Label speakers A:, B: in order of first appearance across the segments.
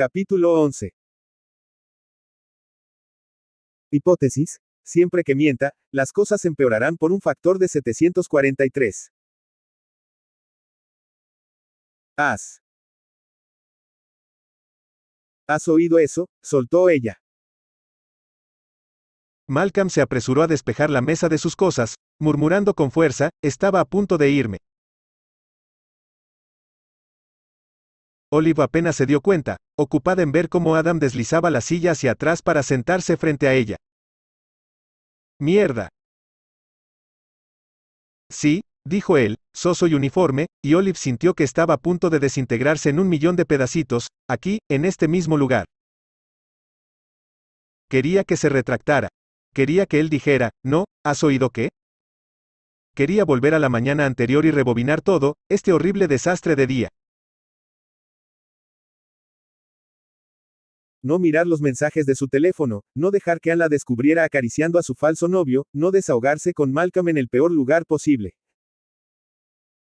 A: Capítulo 11. Hipótesis. Siempre que mienta, las cosas empeorarán por un factor de 743. ¿Has oído eso? soltó ella. Malcolm se apresuró a despejar la mesa de sus cosas, murmurando con fuerza, estaba a punto de irme. Olive apenas se dio cuenta, ocupada en ver cómo Adam deslizaba la silla hacia atrás para sentarse frente a ella. Mierda. Sí, dijo él, soso y uniforme, y Olive sintió que estaba a punto de desintegrarse en un millón de pedacitos, aquí, en este mismo lugar. Quería que se retractara. Quería que él dijera, no, ¿has oído qué? Quería volver a la mañana anterior y rebobinar todo, este horrible desastre de día. No mirar los mensajes de su teléfono, no dejar que Ann la descubriera acariciando a su falso novio, no desahogarse con Malcolm en el peor lugar posible.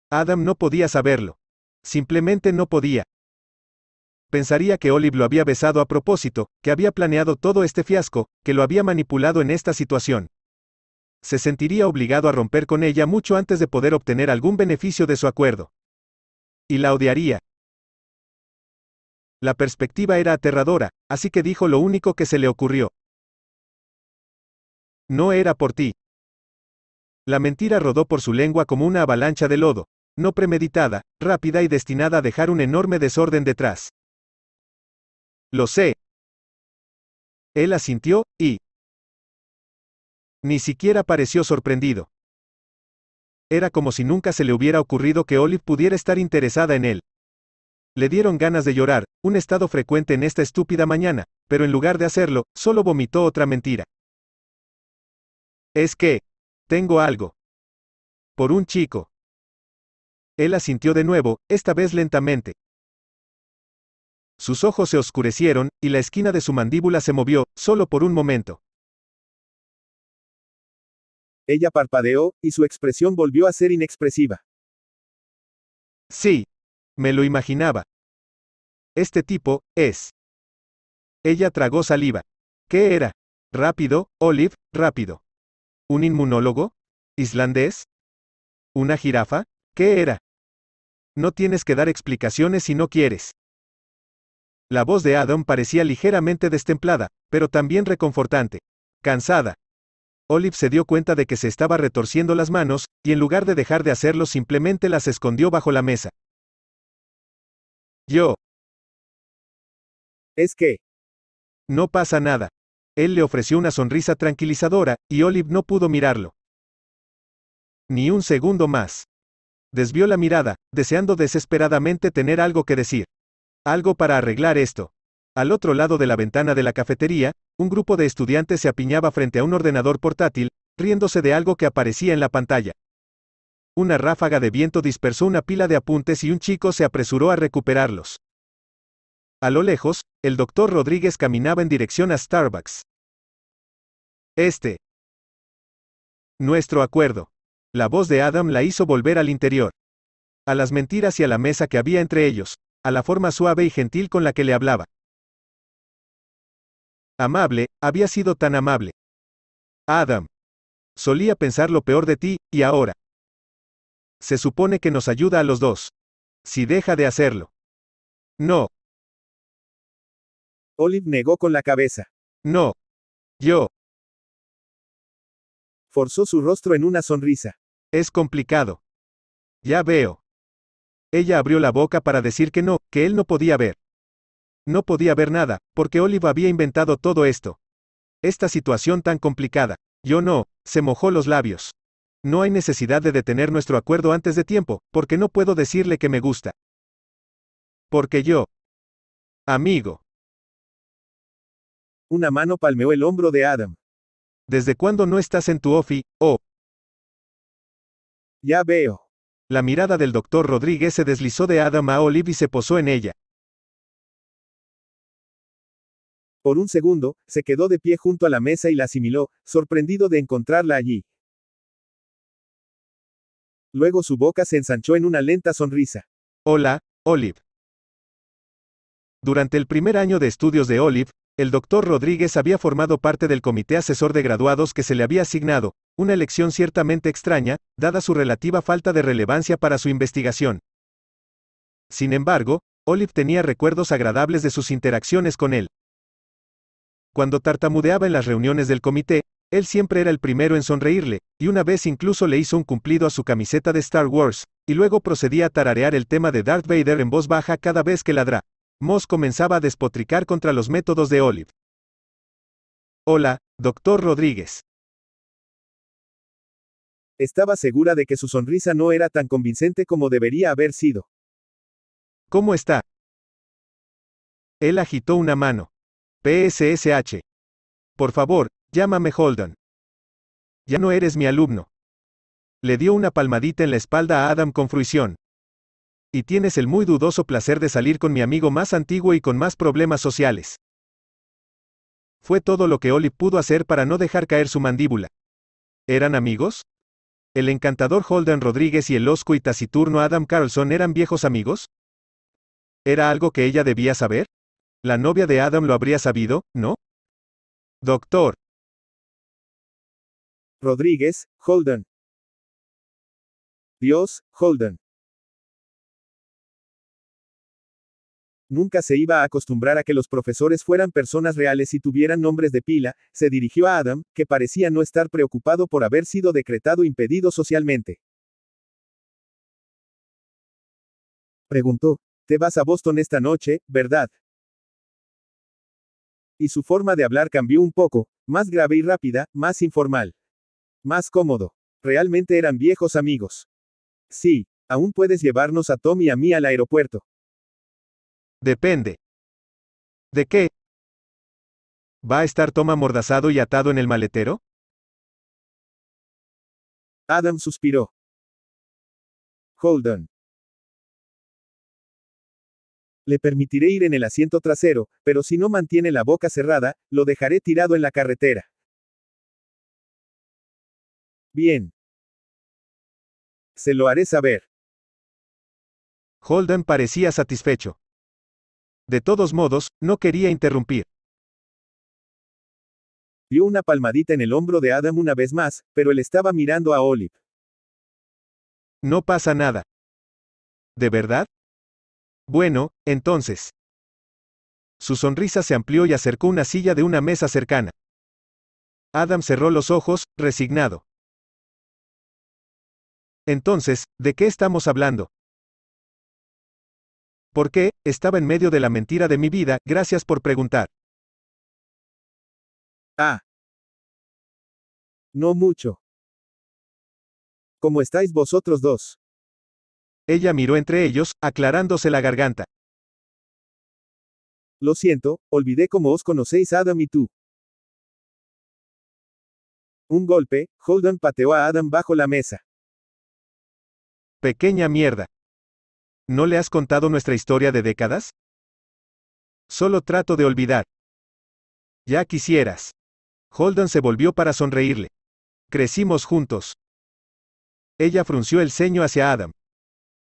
A: Adam no podía saberlo. Simplemente no podía. Pensaría que Olive lo había besado a propósito, que había planeado todo este fiasco, que lo había manipulado en esta situación. Se sentiría obligado a romper con ella mucho antes de poder obtener algún beneficio de su acuerdo. Y la odiaría, la perspectiva era aterradora, así que dijo lo único que se le ocurrió. No era por ti. La mentira rodó por su lengua como una avalancha de lodo, no premeditada, rápida y destinada a dejar un enorme desorden detrás. Lo sé. Él asintió, y... Ni siquiera pareció sorprendido. Era como si nunca se le hubiera ocurrido que Olive pudiera estar interesada en él. Le dieron ganas de llorar, un estado frecuente en esta estúpida mañana, pero en lugar de hacerlo, solo vomitó otra mentira. Es que... Tengo algo. Por un chico. Él asintió de nuevo, esta vez lentamente. Sus ojos se oscurecieron, y la esquina de su mandíbula se movió, solo por un momento. Ella parpadeó, y su expresión volvió a ser inexpresiva. Sí, me lo imaginaba. Este tipo, es. Ella tragó saliva. ¿Qué era? Rápido, Olive, rápido. ¿Un inmunólogo? ¿Islandés? ¿Una jirafa? ¿Qué era? No tienes que dar explicaciones si no quieres. La voz de Adam parecía ligeramente destemplada, pero también reconfortante. Cansada. Olive se dio cuenta de que se estaba retorciendo las manos, y en lugar de dejar de hacerlo simplemente las escondió bajo la mesa. Yo. Es que. No pasa nada. Él le ofreció una sonrisa tranquilizadora, y Olive no pudo mirarlo. Ni un segundo más. Desvió la mirada, deseando desesperadamente tener algo que decir. Algo para arreglar esto. Al otro lado de la ventana de la cafetería, un grupo de estudiantes se apiñaba frente a un ordenador portátil, riéndose de algo que aparecía en la pantalla. Una ráfaga de viento dispersó una pila de apuntes y un chico se apresuró a recuperarlos. A lo lejos, el doctor Rodríguez caminaba en dirección a Starbucks. Este. Nuestro acuerdo. La voz de Adam la hizo volver al interior. A las mentiras y a la mesa que había entre ellos, a la forma suave y gentil con la que le hablaba. Amable, había sido tan amable. Adam. Solía pensar lo peor de ti, y ahora. Se supone que nos ayuda a los dos. Si deja de hacerlo. No. Olive negó con la cabeza. No. Yo. Forzó su rostro en una sonrisa. Es complicado. Ya veo. Ella abrió la boca para decir que no, que él no podía ver. No podía ver nada, porque Olive había inventado todo esto. Esta situación tan complicada. Yo no, se mojó los labios. No hay necesidad de detener nuestro acuerdo antes de tiempo, porque no puedo decirle que me gusta. Porque yo. Amigo. Una mano palmeó el hombro de Adam. ¿Desde cuándo no estás en tu ofi, oh? Ya veo. La mirada del doctor Rodríguez se deslizó de Adam a Olive y se posó en ella. Por un segundo, se quedó de pie junto a la mesa y la asimiló, sorprendido de encontrarla allí, Luego su boca se ensanchó en una lenta sonrisa. Hola, Olive. Durante el primer año de estudios de Olive, el doctor Rodríguez había formado parte del comité asesor de graduados que se le había asignado, una elección ciertamente extraña, dada su relativa falta de relevancia para su investigación. Sin embargo, Olive tenía recuerdos agradables de sus interacciones con él. Cuando tartamudeaba en las reuniones del comité, él siempre era el primero en sonreírle, y una vez incluso le hizo un cumplido a su camiseta de Star Wars, y luego procedía a tararear el tema de Darth Vader en voz baja cada vez que ladra. Moss comenzaba a despotricar contra los métodos de Olive. Hola, doctor Rodríguez. Estaba segura de que su sonrisa no era tan convincente como debería haber sido. ¿Cómo está? Él agitó una mano. PSSH. Por favor, Llámame Holden. Ya no eres mi alumno. Le dio una palmadita en la espalda a Adam con fruición. Y tienes el muy dudoso placer de salir con mi amigo más antiguo y con más problemas sociales. Fue todo lo que Oli pudo hacer para no dejar caer su mandíbula. ¿Eran amigos? ¿El encantador Holden Rodríguez y el osco y taciturno Adam Carlson eran viejos amigos? ¿Era algo que ella debía saber? ¿La novia de Adam lo habría sabido, no? Doctor, Rodríguez, Holden. Dios, Holden. Nunca se iba a acostumbrar a que los profesores fueran personas reales y tuvieran nombres de pila, se dirigió a Adam, que parecía no estar preocupado por haber sido decretado impedido socialmente. Preguntó, ¿te vas a Boston esta noche, verdad? Y su forma de hablar cambió un poco, más grave y rápida, más informal. Más cómodo. Realmente eran viejos amigos. Sí, aún puedes llevarnos a Tom y a mí al aeropuerto. Depende. ¿De qué? ¿Va a estar Tom amordazado y atado en el maletero? Adam suspiró. Holden. Le permitiré ir en el asiento trasero, pero si no mantiene la boca cerrada, lo dejaré tirado en la carretera. Bien. Se lo haré saber. Holden parecía satisfecho. De todos modos, no quería interrumpir. Dio una palmadita en el hombro de Adam una vez más, pero él estaba mirando a Olive. No pasa nada. ¿De verdad? Bueno, entonces. Su sonrisa se amplió y acercó una silla de una mesa cercana. Adam cerró los ojos, resignado. Entonces, ¿de qué estamos hablando? ¿Por qué? Estaba en medio de la mentira de mi vida, gracias por preguntar. Ah. No mucho. ¿Cómo estáis vosotros dos? Ella miró entre ellos, aclarándose la garganta. Lo siento, olvidé cómo os conocéis Adam y tú. Un golpe, Holden pateó a Adam bajo la mesa. Pequeña mierda. ¿No le has contado nuestra historia de décadas? Solo trato de olvidar. Ya quisieras. Holden se volvió para sonreírle. Crecimos juntos. Ella frunció el ceño hacia Adam.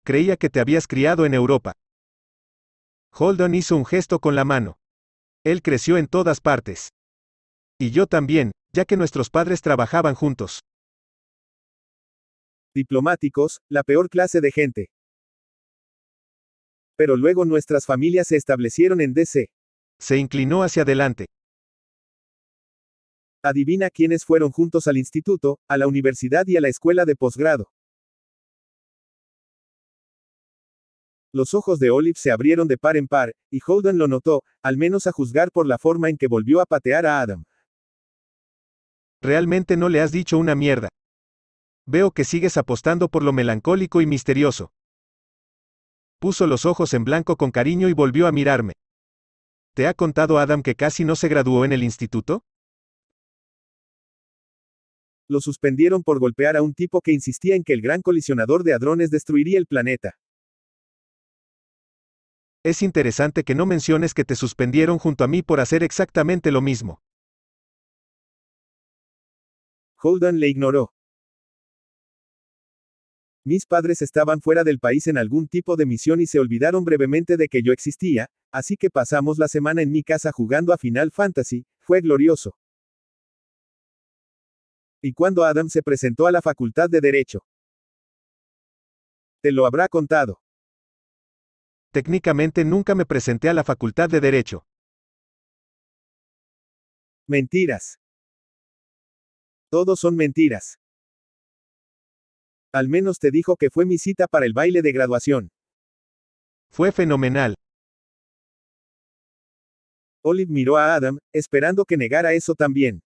A: Creía que te habías criado en Europa. Holden hizo un gesto con la mano. Él creció en todas partes. Y yo también, ya que nuestros padres trabajaban juntos diplomáticos, la peor clase de gente. Pero luego nuestras familias se establecieron en DC. Se inclinó hacia adelante. Adivina quiénes fueron juntos al instituto, a la universidad y a la escuela de posgrado. Los ojos de Olive se abrieron de par en par, y Holden lo notó, al menos a juzgar por la forma en que volvió a patear a Adam. Realmente no le has dicho una mierda veo que sigues apostando por lo melancólico y misterioso. Puso los ojos en blanco con cariño y volvió a mirarme. ¿Te ha contado Adam que casi no se graduó en el instituto? Lo suspendieron por golpear a un tipo que insistía en que el gran colisionador de hadrones destruiría el planeta. Es interesante que no menciones que te suspendieron junto a mí por hacer exactamente lo mismo. Holden le ignoró. Mis padres estaban fuera del país en algún tipo de misión y se olvidaron brevemente de que yo existía, así que pasamos la semana en mi casa jugando a Final Fantasy, fue glorioso. Y cuando Adam se presentó a la Facultad de Derecho. Te lo habrá contado. Técnicamente nunca me presenté a la Facultad de Derecho. Mentiras. Todos son mentiras. Al menos te dijo que fue mi cita para el baile de graduación. Fue fenomenal. Olive miró a Adam, esperando que negara eso también.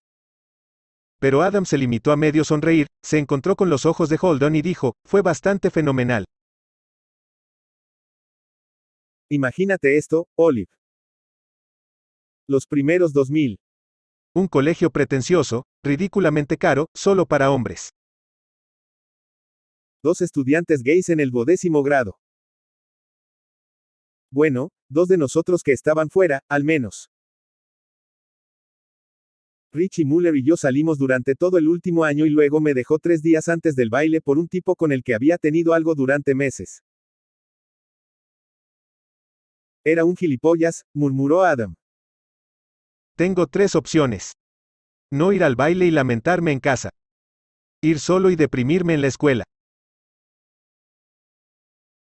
A: Pero Adam se limitó a medio sonreír, se encontró con los ojos de Holden y dijo, fue bastante fenomenal. Imagínate esto, Olive. Los primeros 2000. Un colegio pretencioso, ridículamente caro, solo para hombres. Dos estudiantes gays en el bodécimo grado. Bueno, dos de nosotros que estaban fuera, al menos. Richie Muller y yo salimos durante todo el último año y luego me dejó tres días antes del baile por un tipo con el que había tenido algo durante meses. Era un gilipollas, murmuró Adam. Tengo tres opciones. No ir al baile y lamentarme en casa. Ir solo y deprimirme en la escuela.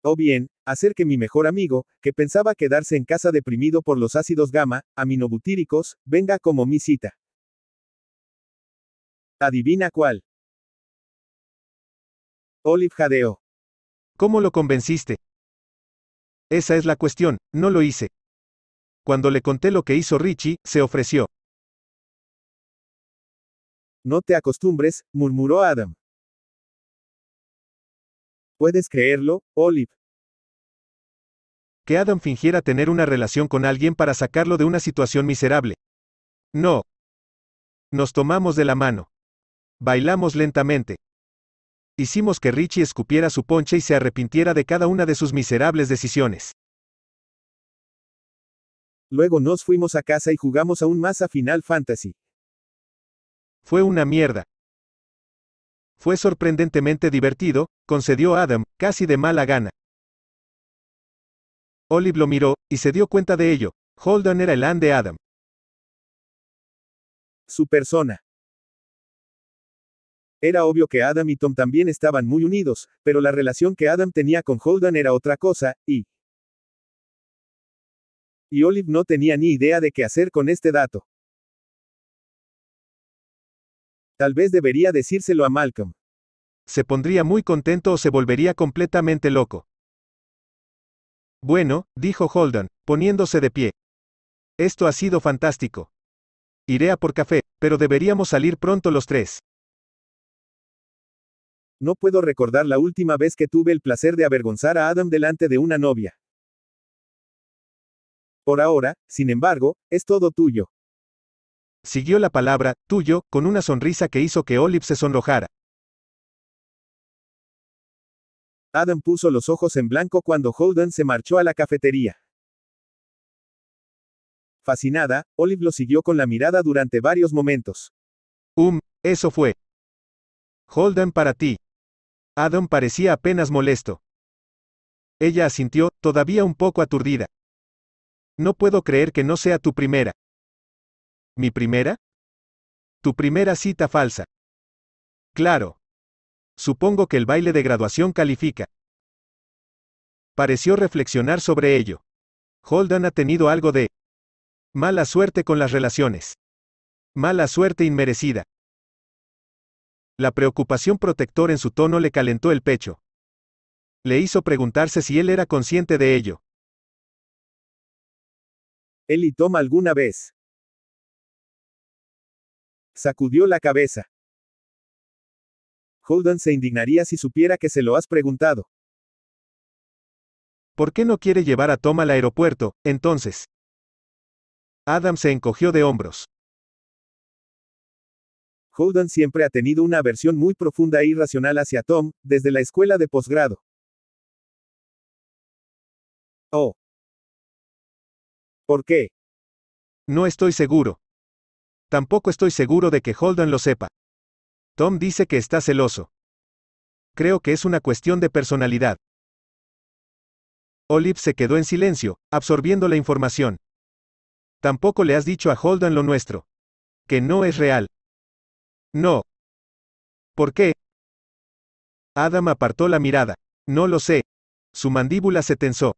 A: O oh, bien, hacer que mi mejor amigo, que pensaba quedarse en casa deprimido por los ácidos gamma, aminobutíricos, venga como mi cita. Adivina cuál. Olive Jadeo. ¿Cómo lo convenciste? Esa es la cuestión, no lo hice. Cuando le conté lo que hizo Richie, se ofreció. No te acostumbres, murmuró Adam. ¿Puedes creerlo, Olive? Que Adam fingiera tener una relación con alguien para sacarlo de una situación miserable. No. Nos tomamos de la mano. Bailamos lentamente. Hicimos que Richie escupiera su ponche y se arrepintiera de cada una de sus miserables decisiones. Luego nos fuimos a casa y jugamos aún más a Final Fantasy. Fue una mierda. Fue sorprendentemente divertido, concedió Adam, casi de mala gana. Olive lo miró, y se dio cuenta de ello. Holden era el An de Adam. Su persona. Era obvio que Adam y Tom también estaban muy unidos, pero la relación que Adam tenía con Holden era otra cosa, y... Y Olive no tenía ni idea de qué hacer con este dato. Tal vez debería decírselo a Malcolm. Se pondría muy contento o se volvería completamente loco. Bueno, dijo Holden, poniéndose de pie. Esto ha sido fantástico. Iré a por café, pero deberíamos salir pronto los tres. No puedo recordar la última vez que tuve el placer de avergonzar a Adam delante de una novia. Por ahora, sin embargo, es todo tuyo siguió la palabra, tuyo, con una sonrisa que hizo que Olive se sonrojara. Adam puso los ojos en blanco cuando Holden se marchó a la cafetería. Fascinada, Olive lo siguió con la mirada durante varios momentos. Um, eso fue. Holden para ti. Adam parecía apenas molesto. Ella asintió, todavía un poco aturdida. No puedo creer que no sea tu primera. ¿Mi primera? Tu primera cita falsa. Claro. Supongo que el baile de graduación califica. Pareció reflexionar sobre ello. Holden ha tenido algo de mala suerte con las relaciones. Mala suerte inmerecida. La preocupación protector en su tono le calentó el pecho. Le hizo preguntarse si él era consciente de ello. Él y toma alguna vez Sacudió la cabeza. Holden se indignaría si supiera que se lo has preguntado. ¿Por qué no quiere llevar a Tom al aeropuerto, entonces? Adam se encogió de hombros. Holden siempre ha tenido una aversión muy profunda e irracional hacia Tom, desde la escuela de posgrado. Oh. ¿Por qué? No estoy seguro. Tampoco estoy seguro de que Holden lo sepa. Tom dice que está celoso. Creo que es una cuestión de personalidad. Olive se quedó en silencio, absorbiendo la información. Tampoco le has dicho a Holden lo nuestro. Que no es real. No. ¿Por qué? Adam apartó la mirada. No lo sé. Su mandíbula se tensó.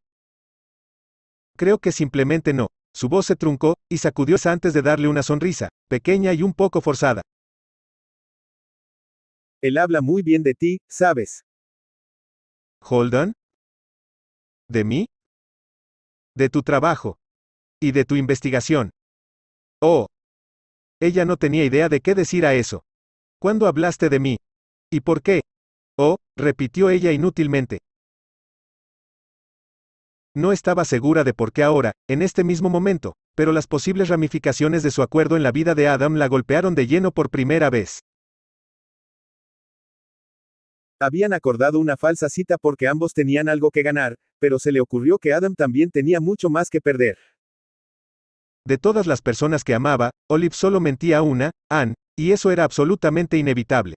A: Creo que simplemente no. Su voz se truncó, y sacudió antes de darle una sonrisa, pequeña y un poco forzada. Él habla muy bien de ti, ¿sabes? Holden? ¿De mí? De tu trabajo. Y de tu investigación. Oh. Ella no tenía idea de qué decir a eso. ¿Cuándo hablaste de mí? ¿Y por qué? Oh, repitió ella inútilmente. No estaba segura de por qué ahora, en este mismo momento, pero las posibles ramificaciones de su acuerdo en la vida de Adam la golpearon de lleno por primera vez. Habían acordado una falsa cita porque ambos tenían algo que ganar, pero se le ocurrió que Adam también tenía mucho más que perder. De todas las personas que amaba, Olive solo mentía a una, Anne, y eso era absolutamente inevitable.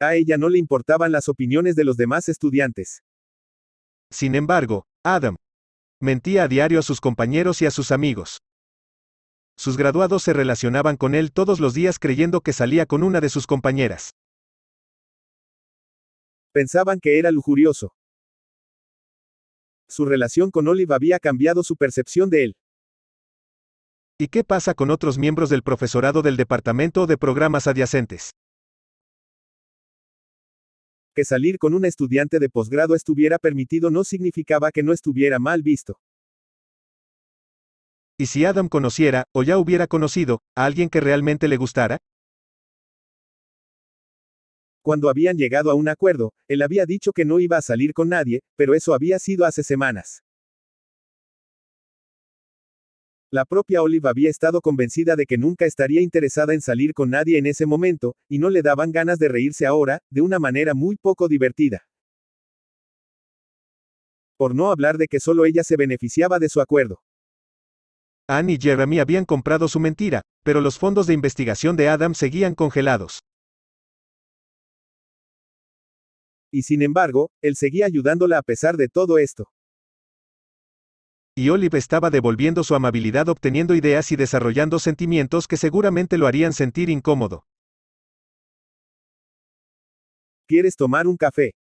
A: A ella no le importaban las opiniones de los demás estudiantes. Sin embargo, Adam mentía a diario a sus compañeros y a sus amigos. Sus graduados se relacionaban con él todos los días creyendo que salía con una de sus compañeras. Pensaban que era lujurioso. Su relación con Olive había cambiado su percepción de él. ¿Y qué pasa con otros miembros del profesorado del departamento o de programas adyacentes? Que salir con un estudiante de posgrado estuviera permitido no significaba que no estuviera mal visto. ¿Y si Adam conociera, o ya hubiera conocido, a alguien que realmente le gustara? Cuando habían llegado a un acuerdo, él había dicho que no iba a salir con nadie, pero eso había sido hace semanas. La propia Olive había estado convencida de que nunca estaría interesada en salir con nadie en ese momento, y no le daban ganas de reírse ahora, de una manera muy poco divertida. Por no hablar de que solo ella se beneficiaba de su acuerdo. Anne y Jeremy habían comprado su mentira, pero los fondos de investigación de Adam seguían congelados. Y sin embargo, él seguía ayudándola a pesar de todo esto y Olive estaba devolviendo su amabilidad obteniendo ideas y desarrollando sentimientos que seguramente lo harían sentir incómodo. ¿Quieres tomar un café?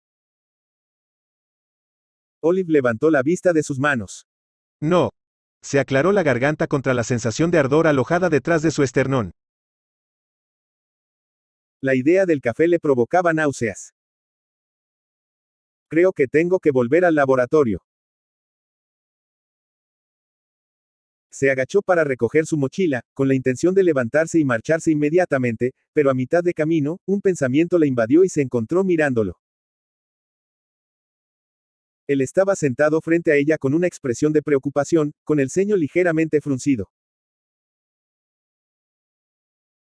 A: Olive levantó la vista de sus manos. No. Se aclaró la garganta contra la sensación de ardor alojada detrás de su esternón. La idea del café le provocaba náuseas. Creo que tengo que volver al laboratorio. Se agachó para recoger su mochila, con la intención de levantarse y marcharse inmediatamente, pero a mitad de camino, un pensamiento la invadió y se encontró mirándolo. Él estaba sentado frente a ella con una expresión de preocupación, con el ceño ligeramente fruncido.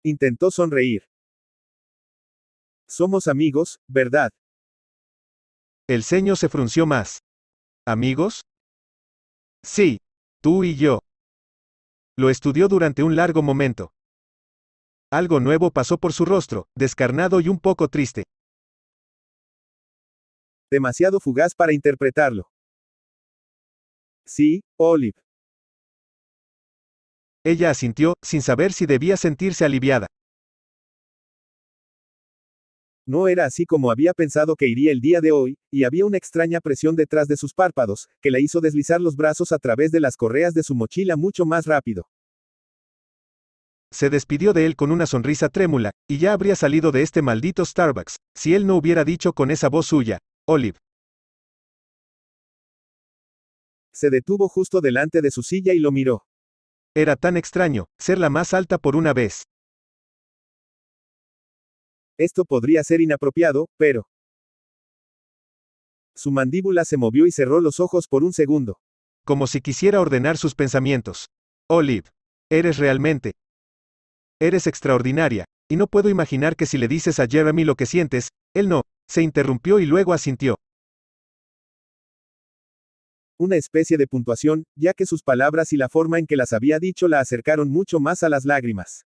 A: Intentó sonreír. Somos amigos, ¿verdad? El ceño se frunció más. ¿Amigos? Sí. Tú y yo. Lo estudió durante un largo momento. Algo nuevo pasó por su rostro, descarnado y un poco triste. Demasiado fugaz para interpretarlo. Sí, Olive. Ella asintió, sin saber si debía sentirse aliviada. No era así como había pensado que iría el día de hoy, y había una extraña presión detrás de sus párpados, que la hizo deslizar los brazos a través de las correas de su mochila mucho más rápido. Se despidió de él con una sonrisa trémula, y ya habría salido de este maldito Starbucks, si él no hubiera dicho con esa voz suya, Olive. Se detuvo justo delante de su silla y lo miró. Era tan extraño, ser la más alta por una vez. Esto podría ser inapropiado, pero... Su mandíbula se movió y cerró los ojos por un segundo. Como si quisiera ordenar sus pensamientos. Olive, eres realmente. Eres extraordinaria, y no puedo imaginar que si le dices a Jeremy lo que sientes, él no, se interrumpió y luego asintió. Una especie de puntuación, ya que sus palabras y la forma en que las había dicho la acercaron mucho más a las lágrimas.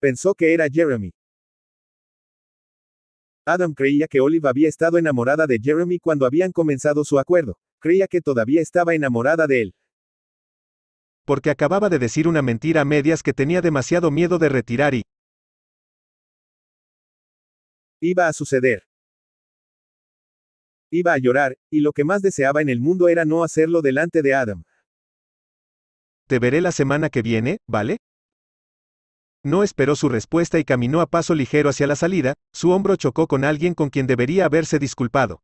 A: Pensó que era Jeremy. Adam creía que Olive había estado enamorada de Jeremy cuando habían comenzado su acuerdo. Creía que todavía estaba enamorada de él. Porque acababa de decir una mentira a medias que tenía demasiado miedo de retirar y... Iba a suceder. Iba a llorar, y lo que más deseaba en el mundo era no hacerlo delante de Adam. Te veré la semana que viene, ¿vale? No esperó su respuesta y caminó a paso ligero hacia la salida, su hombro chocó con alguien con quien debería haberse disculpado.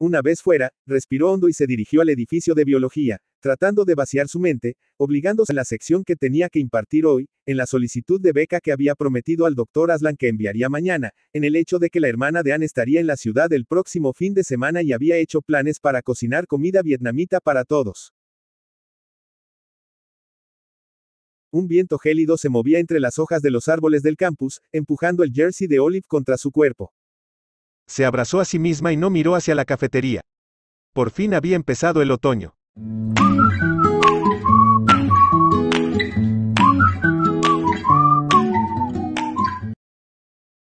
A: Una vez fuera, respiró hondo y se dirigió al edificio de biología, tratando de vaciar su mente, obligándose a la sección que tenía que impartir hoy, en la solicitud de beca que había prometido al doctor Aslan que enviaría mañana, en el hecho de que la hermana de Anne estaría en la ciudad el próximo fin de semana y había hecho planes para cocinar comida vietnamita para todos. Un viento gélido se movía entre las hojas de los árboles del campus, empujando el jersey de Olive contra su cuerpo. Se abrazó a sí misma y no miró hacia la cafetería. Por fin había empezado el otoño.